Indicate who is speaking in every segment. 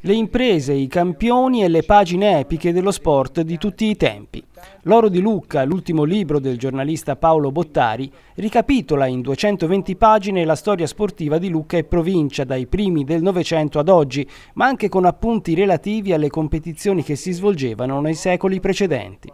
Speaker 1: le imprese, i campioni e le pagine epiche dello sport di tutti i tempi. L'oro di Lucca, l'ultimo libro del giornalista Paolo Bottari, ricapitola in 220 pagine la storia sportiva di Lucca e provincia dai primi del Novecento ad oggi, ma anche con appunti relativi alle competizioni che si svolgevano nei secoli precedenti.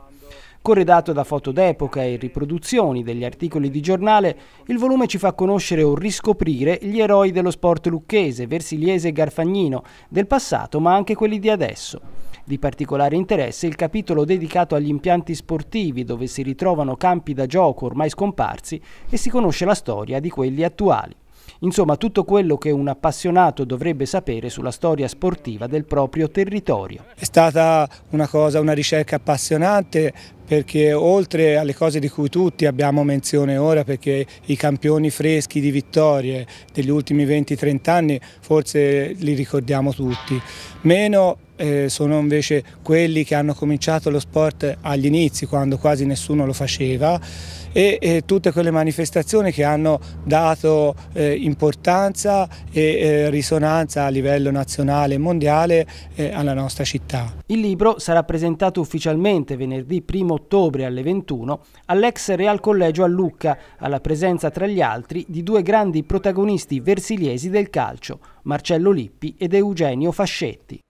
Speaker 1: Corredato da foto d'epoca e riproduzioni degli articoli di giornale, il volume ci fa conoscere o riscoprire gli eroi dello sport lucchese, Versiliese e Garfagnino, del passato ma anche quelli di adesso. Di particolare interesse il capitolo dedicato agli impianti sportivi dove si ritrovano campi da gioco ormai scomparsi e si conosce la storia di quelli attuali. Insomma, tutto quello che un appassionato dovrebbe sapere sulla storia
Speaker 2: sportiva del proprio territorio. È stata una cosa, una ricerca appassionante perché oltre alle cose di cui tutti abbiamo menzione ora, perché i campioni freschi di vittorie degli ultimi 20-30 anni forse li ricordiamo tutti, meno eh, sono invece quelli che hanno cominciato lo sport agli inizi, quando quasi nessuno lo faceva, e, e tutte quelle manifestazioni che hanno dato eh, importanza e eh, risonanza a livello nazionale e mondiale eh, alla nostra città.
Speaker 1: Il libro sarà presentato ufficialmente venerdì 1 ottobre alle 21 all'ex Real Collegio a Lucca, alla presenza tra gli altri di due grandi protagonisti versiliesi del calcio, Marcello Lippi ed Eugenio Fascetti.